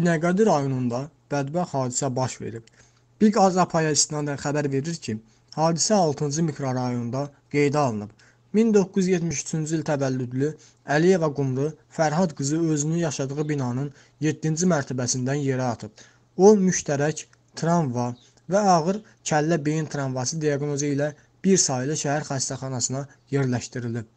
Binəqədi rayonunda bədbəxt hadisə baş verib. Big Az APA-ya istinadən xəbər verir ki, hadisə 6-cı mikrorayonda qeydə alınıb. 1973-cü il təvəllüdlü Əliyeva Qumru Fərhad qızı özünü yaşadığı binanın 7-ci mərtəbəsindən yerə atıb. O, müştərək travma və ağır kəllə beyin travması diaqnozu ilə bir saylı şəhər xəstəxanasına yerləşdirilib.